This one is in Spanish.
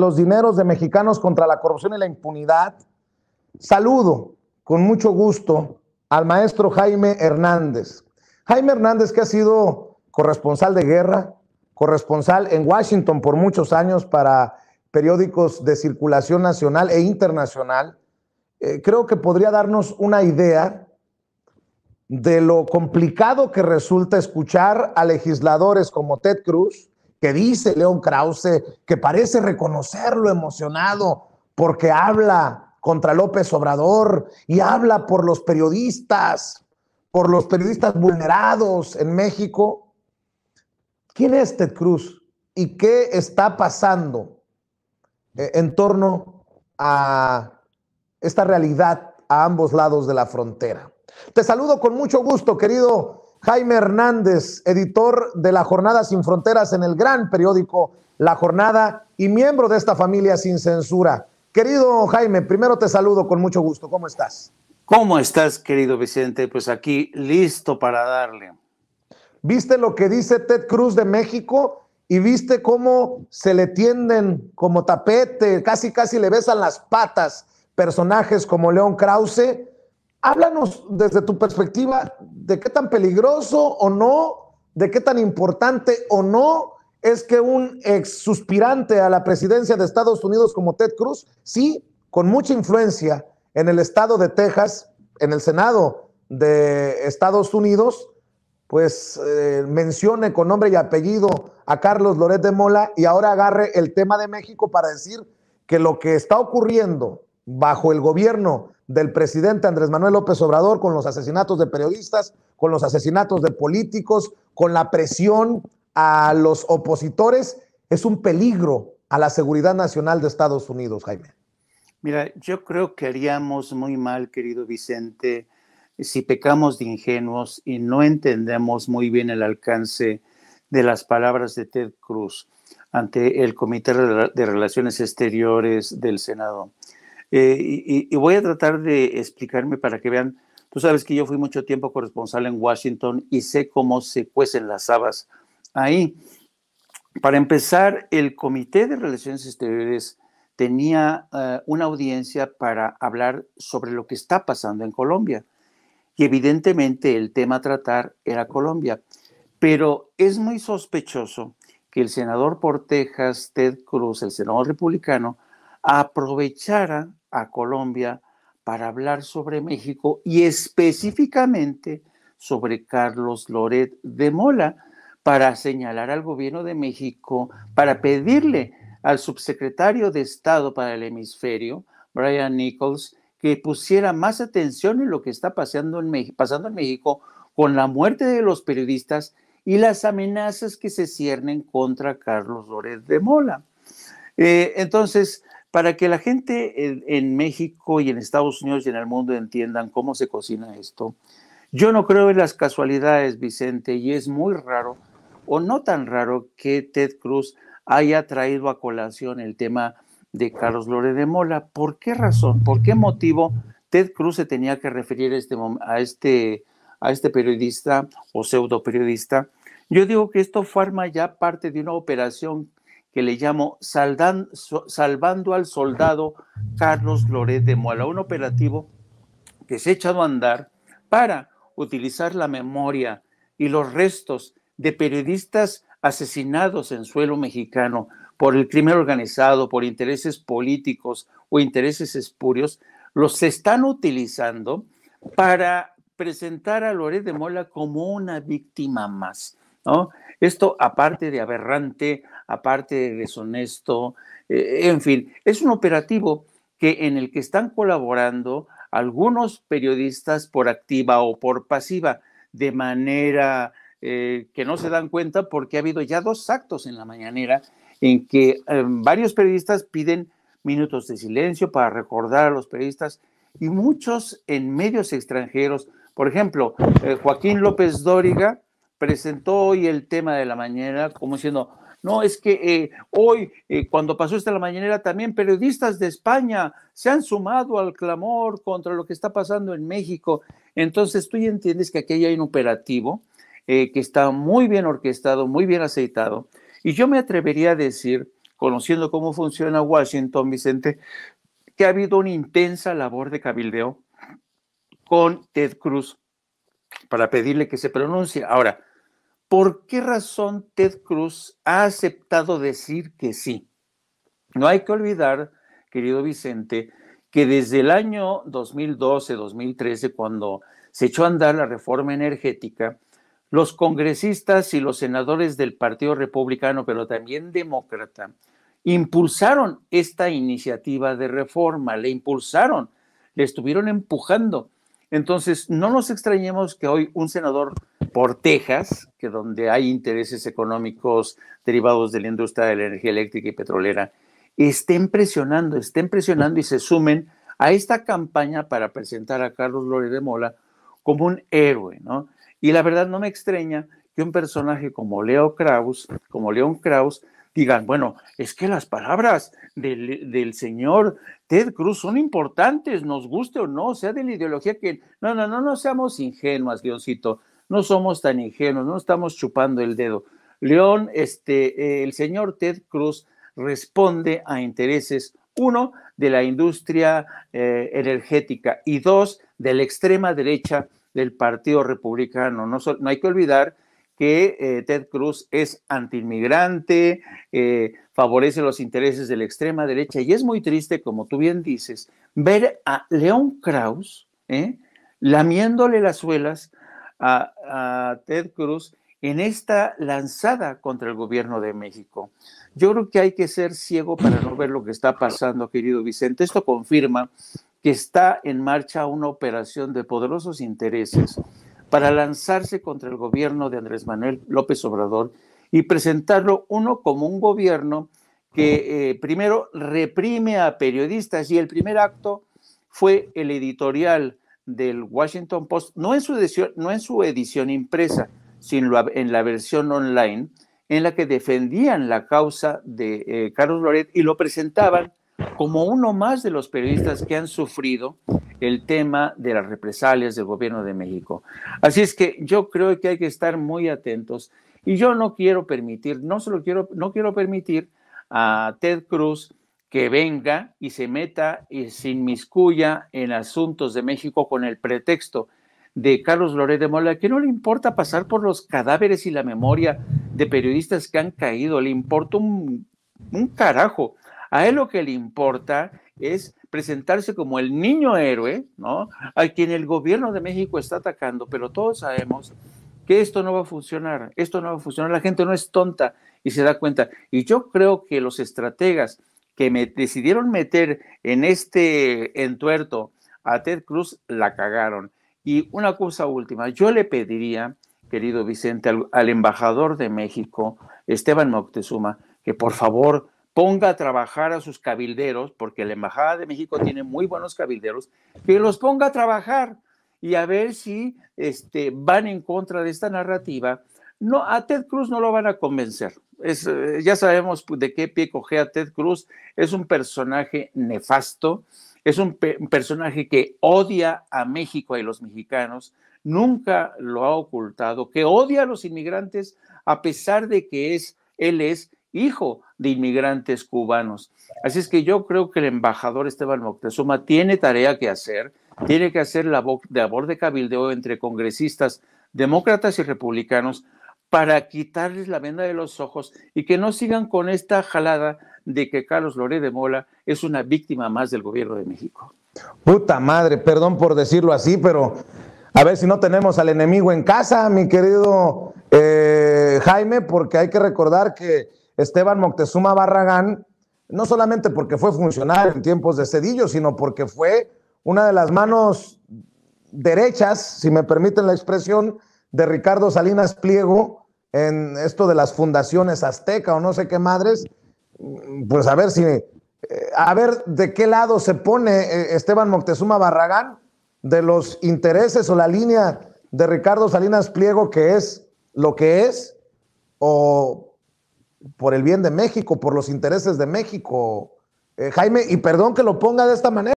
los dineros de mexicanos contra la corrupción y la impunidad, saludo con mucho gusto al maestro Jaime Hernández. Jaime Hernández, que ha sido corresponsal de guerra, corresponsal en Washington por muchos años para periódicos de circulación nacional e internacional, eh, creo que podría darnos una idea de lo complicado que resulta escuchar a legisladores como Ted Cruz, que dice León Krause, que parece reconocerlo emocionado porque habla contra López Obrador y habla por los periodistas, por los periodistas vulnerados en México. ¿Quién es Ted Cruz y qué está pasando eh, en torno a esta realidad a ambos lados de la frontera? Te saludo con mucho gusto, querido Jaime Hernández, editor de La Jornada Sin Fronteras en el gran periódico La Jornada y miembro de esta familia sin censura. Querido Jaime, primero te saludo con mucho gusto. ¿Cómo estás? ¿Cómo estás, querido Vicente? Pues aquí listo para darle. ¿Viste lo que dice Ted Cruz de México? Y viste cómo se le tienden como tapete, casi casi le besan las patas personajes como León Krause Háblanos desde tu perspectiva de qué tan peligroso o no, de qué tan importante o no es que un ex suspirante a la presidencia de Estados Unidos como Ted Cruz, sí, con mucha influencia en el estado de Texas, en el Senado de Estados Unidos, pues eh, mencione con nombre y apellido a Carlos Loret de Mola y ahora agarre el tema de México para decir que lo que está ocurriendo bajo el gobierno del presidente Andrés Manuel López Obrador, con los asesinatos de periodistas, con los asesinatos de políticos, con la presión a los opositores, es un peligro a la seguridad nacional de Estados Unidos, Jaime. Mira, yo creo que haríamos muy mal, querido Vicente, si pecamos de ingenuos y no entendemos muy bien el alcance de las palabras de Ted Cruz ante el Comité de Relaciones Exteriores del Senado. Eh, y, voy a tratar de explicarme para que vean. Tú sabes que yo fui mucho tiempo corresponsal en Washington y sé cómo se cuecen las habas ahí. Para empezar, el Comité de Relaciones Exteriores tenía eh, una audiencia para hablar sobre lo que está pasando en Colombia. Y evidentemente el tema a tratar era Colombia. Pero es muy sospechoso que el senador por Texas, Ted Cruz, el senador republicano, aprovechara a Colombia para hablar sobre México y específicamente sobre Carlos Loret de Mola, para señalar al gobierno de México, para pedirle al subsecretario de Estado para el hemisferio, Brian Nichols, que pusiera más atención en lo que está pasando en, México, pasando en México con la muerte de los periodistas y las amenazas que se ciernen contra Carlos Loret de Mola. Eh, entonces, para que la gente en, México y en Estados Unidos y en el mundo entiendan cómo se cocina esto. Yo no creo en las casualidades, Vicente, y es muy raro, o no tan raro, que Ted Cruz haya traído a colación el tema de Carlos Lore de Mola. ¿Por qué razón? ¿Por qué motivo Ted Cruz se tenía que referir este, a este, a este periodista o pseudo periodista? Yo digo que esto forma ya parte de una operación que le llamo Salvando al Soldado Carlos Loret de Mola, un operativo que se ha echado a andar para utilizar la memoria y los restos de periodistas asesinados en suelo mexicano por el crimen organizado, por intereses políticos o intereses espurios, los están utilizando para presentar a Loret de Mola como una víctima más. ¿no? Esto, aparte de aberrante, aparte de deshonesto, eh, en fin, es un operativo que en el que están colaborando algunos periodistas por activa o por pasiva, de manera eh, que no se dan cuenta porque ha habido ya dos actos en la mañanera en que em, varios periodistas piden minutos de silencio para recordar a los periodistas y muchos en medios extranjeros. Por ejemplo, eh, Joaquín López Dóriga presentó hoy el tema de la mañana como siendo no, es que eh, hoy, eh, cuando pasó esta la mañanera, también periodistas de España se han sumado al clamor contra lo que está pasando en México. Entonces tú ya entiendes que aquí hay un operativo eh, que está muy bien orquestado, muy bien aceitado. Y yo me atrevería a decir, conociendo cómo funciona Washington, Vicente, que ha habido una intensa labor de cabildeo con Ted Cruz para pedirle que se pronuncie. Ahora, ¿por qué razón Ted Cruz ha aceptado decir que sí? No hay que olvidar, querido Vicente, que desde el año 2012-2013, cuando se echó a andar la reforma energética, los congresistas y los senadores del Partido Republicano, pero también demócrata, impulsaron esta iniciativa de reforma, le impulsaron, le estuvieron empujando. Entonces, no nos extrañemos que hoy un senador por Texas, que donde hay intereses económicos derivados de la industria de la energía eléctrica y petrolera, estén presionando, estén presionando y se sumen a esta campaña para presentar a Carlos López de Mola como un héroe, ¿no? Y la verdad no me extraña que un personaje como Leo Kraus, como León Kraus, digan, bueno, es que las palabras del, señor Ted Cruz son importantes, nos guste o no, sea de la ideología que... No, no, no, no seamos ingenuas, Leoncito, no somos tan ingenuos, no estamos chupando el dedo. León, este, eh, el señor Ted Cruz responde a intereses, uno, de la industria eh, energética y dos, de la extrema derecha del Partido Republicano. No, no hay que olvidar que eh, Ted Cruz es antiinmigrante, eh, favorece los intereses de la extrema derecha. Y es muy triste, como tú bien dices, ver a León Kraus ¿eh? lamiéndole las suelas a Ted Cruz en esta lanzada contra el gobierno de México. Yo creo que hay que ser ciego para no ver lo que está pasando, querido Vicente. Esto confirma que está en marcha una operación de poderosos intereses para lanzarse contra el gobierno de Andrés Manuel López Obrador y presentarlo uno como un gobierno que eh, primero reprime a periodistas y el primer acto fue el editorial del Washington Post, no en su edición, no en su edición impresa, sino en la versión online, en la que defendían la causa de eh, Carlos Loret y lo presentaban como uno más de los periodistas que han sufrido el tema de las represalias del gobierno de México. Así es que yo creo que hay que estar muy atentos y yo no quiero permitir, no solo quiero, no quiero permitir a Ted Cruz que venga y se meta y se inmiscuya en asuntos de México con el pretexto de Carlos Loret de Mola, que no le importa pasar por los cadáveres y la memoria de periodistas que han caído, le importa un carajo a él lo que le importa es presentarse como el niño héroe, ¿no? A quien el gobierno de México está atacando, pero todos sabemos que esto no va a funcionar, esto no va a funcionar, la gente no es tonta y se da cuenta. Y yo creo que los estrategas que me decidieron meter en este entuerto a Ted Cruz la cagaron. Y una cosa última, yo le pediría, querido Vicente, al embajador de México, Esteban Moctezuma, que por favor ponga a trabajar a sus cabilderos, porque la Embajada de México tiene muy buenos cabilderos, que los ponga a trabajar y a ver si este, van en contra de esta narrativa. No, a Ted Cruz no lo van a convencer. Eh, ya sabemos pues, de qué pie coge a Ted Cruz. Es un personaje nefasto, es un, personaje que odia a México y a los mexicanos, nunca lo ha ocultado, que odia a los inmigrantes a pesar de que es, él es hijo de inmigrantes cubanos. Así es que yo creo que el embajador Esteban Moctezuma tiene tarea que hacer, tiene que hacer la voz de cabildeo entre congresistas demócratas y republicanos para quitarles la venda de los ojos y que no sigan con esta jalada de que Carlos Loré de Mola es una víctima más del gobierno de México. Puta madre, perdón por decirlo así, pero a ver si no tenemos al enemigo en casa, mi querido eh, Jaime, porque hay que recordar que Esteban Moctezuma Barragán, no solamente porque fue funcionario en tiempos de Cedillo, sino porque fue una de las manos derechas, si me permiten la expresión, de Ricardo Salinas Pliego en esto de las fundaciones azteca o no sé qué madres, pues a ver si, eh, a ver de qué lado se pone eh, Esteban Moctezuma Barragán de los intereses o la línea de Ricardo Salinas Pliego que es lo que es, o por el bien de México, por los intereses de México. Eh, Jaime, y perdón que lo ponga de esta manera,